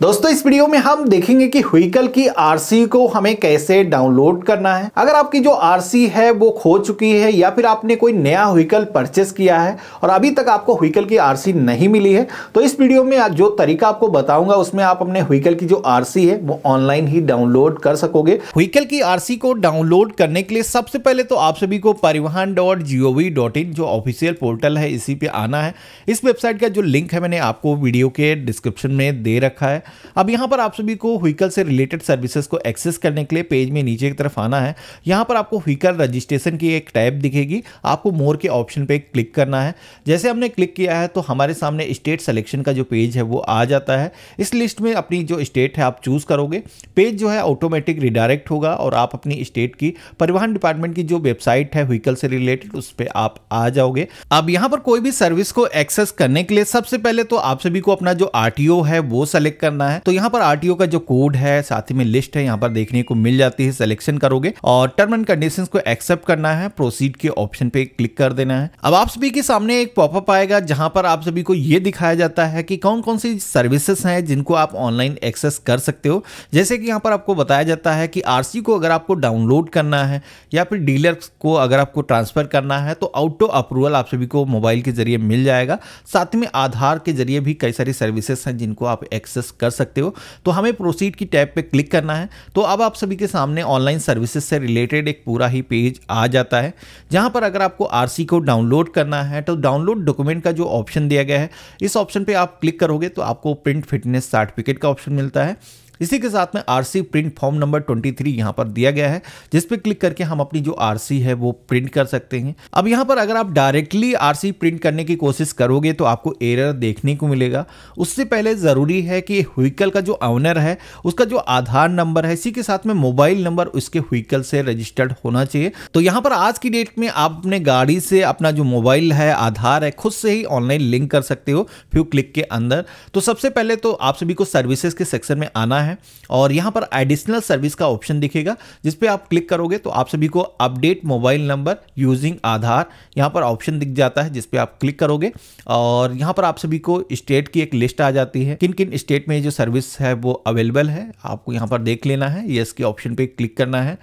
दोस्तों इस वीडियो में हम देखेंगे कि व्हीकल की आरसी को हमें कैसे डाउनलोड करना है अगर आपकी जो आरसी है वो खो चुकी है या फिर आपने कोई नया व्हीकल परचेस किया है और अभी तक आपको व्हीकल की आरसी नहीं मिली है तो इस वीडियो में जो तरीका आपको बताऊंगा उसमें आप अपने व्हीकल की जो आर है वो ऑनलाइन ही डाउनलोड कर सकोगे व्हीकल की आर को डाउनलोड करने के लिए सबसे पहले तो आप सभी को Parivahan dot G O V dot in जो ऑफिशियल पोर्टल है इसी पे आना है इस वेबसाइट का जो लिंक है मैंने आपको वीडियो के डिस्क्रिप्शन में दे रखा है अब यहां पर आप सभी को व्हीकल से रिलेटेड सर्विसेज को एक्सेस करने के लिए पेज में नीचे की तरफ आना है यहां पर आपको व्हीकल रजिस्ट्रेशन की एक टैब दिखेगी आपको मोर के ऑप्शन पर क्लिक करना है जैसे हमने क्लिक किया है तो हमारे सामने स्टेट सेलेक्शन का जो पेज है वो आ जाता है इस लिस्ट में अपनी जो स्टेट है आप चूज़ करोगे पेज जो है ऑटोमेटिक रिडायरेक्ट होगा और आप अपनी स्टेट की परिवहन डिपार्टमेंट की जो वेबसाइट है व्हीकल से रिलेटेड उस पर आप आ जाओगे अब यहां पर कोई भी सर्विस को एक्सेस करने के लिए सबसे पहले तो आप सभी को अपना जो आर है वो सेलेक्ट करना करना है तो यहाँ पर आरटीओ का जो कोड है साथ ही में लिस्ट है यहाँ पर देखने को मिल जाती है सिलेक्शन करोगे और टर्म एंड कंडीशन को एक्सेप्ट करना है प्रोसीड के ऑप्शन पे क्लिक कर देना है अब आप सभी के सामने एक पॉपअप आएगा जहां पर आप सभी को ये दिखाया जाता है कि कौन कौन सी सर्विसेस हैं जिनको आप ऑनलाइन एक्सेस कर सकते हो जैसे कि यहाँ पर आपको बताया जाता है कि आरसी को अगर आपको डाउनलोड करना है या फिर डीलर को अगर आपको ट्रांसफर करना है तो आउटो अप्रूवल आप सभी को मोबाइल के जरिए मिल जाएगा साथ में आधार के जरिए भी कई सारी सर्विसेज हैं जिनको आप एक्सेस कर कर सकते हो तो हमें प्रोसीड की टैब पे क्लिक करना है तो अब आप सभी के सामने ऑनलाइन सर्विसेज से रिलेटेड एक पूरा ही पेज आ जाता है जहां पर अगर आपको आर को डाउनलोड करना है तो डाउनलोड डॉक्यूमेंट का जो ऑप्शन दिया गया है इस ऑप्शन पर आप क्लिक करोगे तो आपको प्रिंट फिटनेस सर्टिफिकेट का ऑप्शन मिलता है इसी के साथ में आरसी प्रिंट फॉर्म नंबर 23 यहां पर दिया गया है जिस क्लिक करके हम अपनी जो आरसी है वो प्रिंट कर सकते हैं अब यहां पर अगर आप डायरेक्टली आरसी प्रिंट करने की कोशिश करोगे तो आपको एरर देखने को मिलेगा उससे पहले ज़रूरी है कि व्हीकल का जो ऑनर है उसका जो आधार नंबर है इसी के साथ में मोबाइल नंबर उसके व्हीकल से रजिस्टर्ड होना चाहिए तो यहाँ पर आज की डेट में आप अपने गाड़ी से अपना जो मोबाइल है आधार है खुद से ही ऑनलाइन लिंक कर सकते हो फ्यू क्लिक के अंदर तो सबसे पहले तो आप सभी को सर्विसेज के सेक्शन में आना है है और यहाँ पर एडिशनल सर्विस का ऑप्शन दिखेगा जिस पर आप क्लिक करोगे तो आप सभी को update mobile number using Aadhaar यहाँ पर ऑप्शन दिख जाता है जिस पर आप क्लिक करोगे और यहाँ पर आप सभी को स्टेट की एक लिस्ट आ जाती है किन किन स्टेट में जो सर्विस है वो अवेलेबल है आपको यहाँ पर देख लेना है येस के ऑप्शन पर क्लिक करना है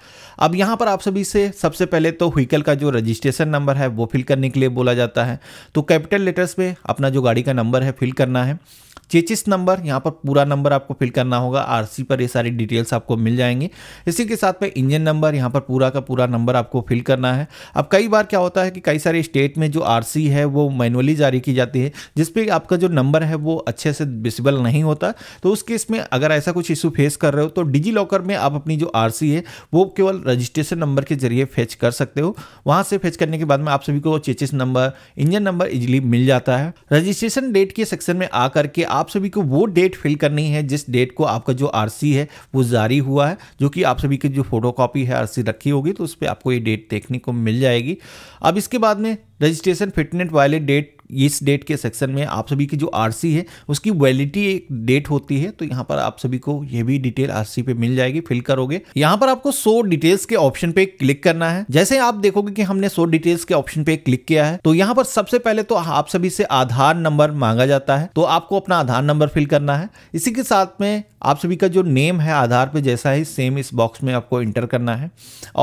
अब यहाँ पर आप सभी से सबसे पहले तो व्हीकल का जो रजिस्ट्रेशन नंबर है वो फिल करने के लिए बोला जाता है तो कैपिटल लेटर्स में अपना जो गाड़ी का नंबर है फिल करना है चेचिस नंबर यहाँ पर पूरा नंबर आपको फिल करना होगा आरसी पर ये सारी डिटेल्स आपको मिल जाएंगे इसी के साथ में इंजन नंबर यहाँ पर पूरा का पूरा नंबर आपको फिल करना है अब कई बार क्या होता है कि कई सारे स्टेट में जो आर है वो मैनुअली जारी की जाती है जिसपे आपका जो नंबर है वो अच्छे से विजिबल नहीं होता तो उस केस में अगर ऐसा कुछ इशू फेस कर रहे हो तो डिजी लॉकर में आप अपनी जो आर है वो केवल रजिस्ट्रेशन नंबर के जरिए फेच कर सकते हो वहाँ से फेच करने के बाद में आप सभी को chassis number engine number easily मिल जाता है रजिस्ट्रेशन डेट के सेक्शन में आकर के आप सभी को वो डेट फिल करनी है जिस डेट को आपका जो आर है वो जारी हुआ है जो कि आप सभी की जो फोटो है आर रखी होगी तो उस पर आपको ये डेट देखने को मिल जाएगी अब इसके बाद में रजिस्ट्रेशन फिटनेट वाले डेट इस डेट के सेक्शन में आप सभी की जो आरसी है उसकी वैलिडिटी एक डेट होती है तो यहाँ पर आप सभी को ये भी डिटेल आरसी पे मिल जाएगी फिल करोगे यहाँ पर आपको सो डिटेल्स के ऑप्शन पे क्लिक करना है जैसे आप देखोगे कि हमने सो डिटेल्स के ऑप्शन पे क्लिक किया है तो यहाँ पर सबसे पहले तो आप सभी से आधार नंबर मांगा जाता है तो आपको अपना आधार नंबर फिल करना है इसी के साथ में आप सभी का जो नेम है आधार पे जैसा ही सेम इस बॉक्स में आपको इंटर करना है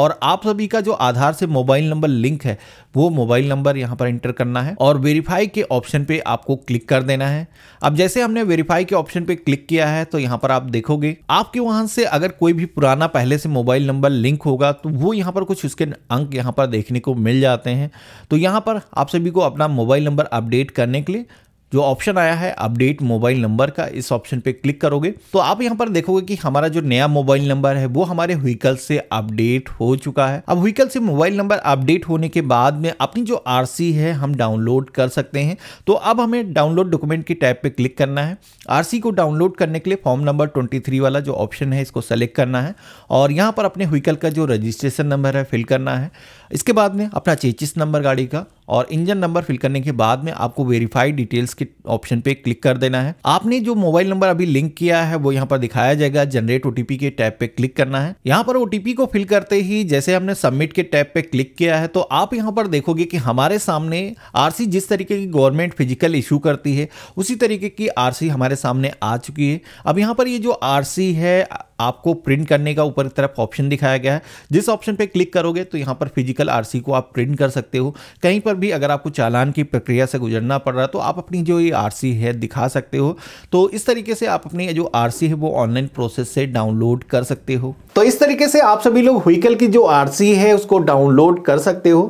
और आप सभी का जो आधार से मोबाइल नंबर लिंक है वो मोबाइल नंबर यहाँ पर इंटर करना है और वेरीफाई के ऑप्शन पे आपको क्लिक कर देना है अब जैसे हमने वेरीफाई के ऑप्शन पे क्लिक किया है तो यहाँ पर आप देखोगे आपके वहां से अगर कोई भी पुराना पहले से मोबाइल नंबर लिंक होगा तो वो यहाँ पर कुछ उसके अंक यहाँ पर देखने को मिल जाते हैं तो यहाँ पर आप सभी को अपना मोबाइल नंबर अपडेट करने के लिए जो ऑप्शन आया है अपडेट मोबाइल नंबर का इस ऑप्शन पे क्लिक करोगे तो आप यहाँ पर देखोगे कि हमारा जो नया मोबाइल नंबर है वो हमारे व्हीकल से अपडेट हो चुका है अब व्हीकल से मोबाइल नंबर अपडेट होने के बाद में अपनी जो आर है हम डाउनलोड कर सकते हैं तो अब हमें डाउनलोड डॉक्यूमेंट की टैब पर क्लिक करना है आर को डाउनलोड करने के लिए फॉर्म नंबर ट्वेंटी वाला जो ऑप्शन है इसको सेलेक्ट करना है और यहाँ पर अपने व्हीकल का जो रजिस्ट्रेशन नंबर है फिल करना है इसके बाद में अपना चेचिस नंबर गाड़ी का और इंजन नंबर फिल करने के बाद में आपको वेरीफाइड डिटेल्स के ऑप्शन पे क्लिक कर देना है आपने जो मोबाइल नंबर अभी लिंक किया है वो यहाँ पर दिखाया जाएगा जनरेट ओटीपी के टैब पे क्लिक करना है यहाँ पर ओटीपी को फिल करते ही जैसे हमने सबमिट के टैब पे क्लिक किया है तो आप यहाँ पर देखोगे कि हमारे सामने आरसी जिस तरीके की गवर्नमेंट फिजिकल इशू करती है उसी तरीके की आरसी हमारे सामने आ चुकी है अब यहाँ पर ये जो आरसी है आपको प्रिंट करने का ऊपर की तरफ ऑप्शन दिखाया गया है जिस ऑप्शन पे क्लिक करोगे तो यहाँ पर फिजिकल आरसी को आप प्रिंट कर सकते हो कहीं पर भी अगर आपको चालान की प्रक्रिया से गुजरना पड़ रहा है तो आप अपनी जो ये आर है दिखा सकते हो तो इस तरीके से आप अपनी जो आर है वो ऑनलाइन प्रोसेस से डाउनलोड कर सकते हो तो इस तरीके से आप सभी लोग व्हीकल की जो आर है उसको डाउनलोड कर सकते हो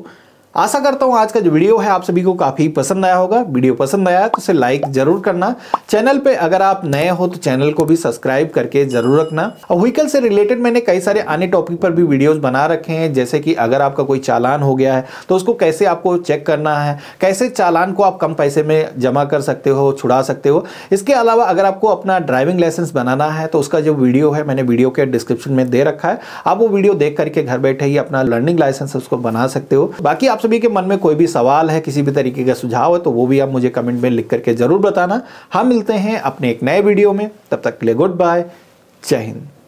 आशा करता हूँ आज का जो वीडियो है आप सभी को काफ़ी पसंद आया होगा वीडियो पसंद आया तो उसे लाइक जरूर करना चैनल पे अगर आप नए हो तो चैनल को भी सब्सक्राइब करके जरूर रखना और व्हीकल से रिलेटेड मैंने कई सारे अन्य टॉपिक पर भी वीडियोस बना रखे हैं जैसे कि अगर आपका कोई चालान हो गया है तो उसको कैसे आपको चेक करना है कैसे चालान को आप कम पैसे में जमा कर सकते हो छुड़ा सकते हो इसके अलावा अगर आपको अपना ड्राइविंग लाइसेंस बनाना है तो उसका जो वीडियो है मैंने वीडियो के डिस्क्रिप्शन में दे रखा है आप वो वीडियो देख करके घर बैठे ही अपना लर्निंग लाइसेंस उसको बना सकते हो बाकी आप आप सभी के मन में कोई भी सवाल है किसी भी तरीके का सुझाव है तो वो भी आप मुझे कमेंट में लिख करके ज़रूर बताना हम मिलते हैं अपने एक नए वीडियो में तब तक के लिए गुड बाय जय हिंद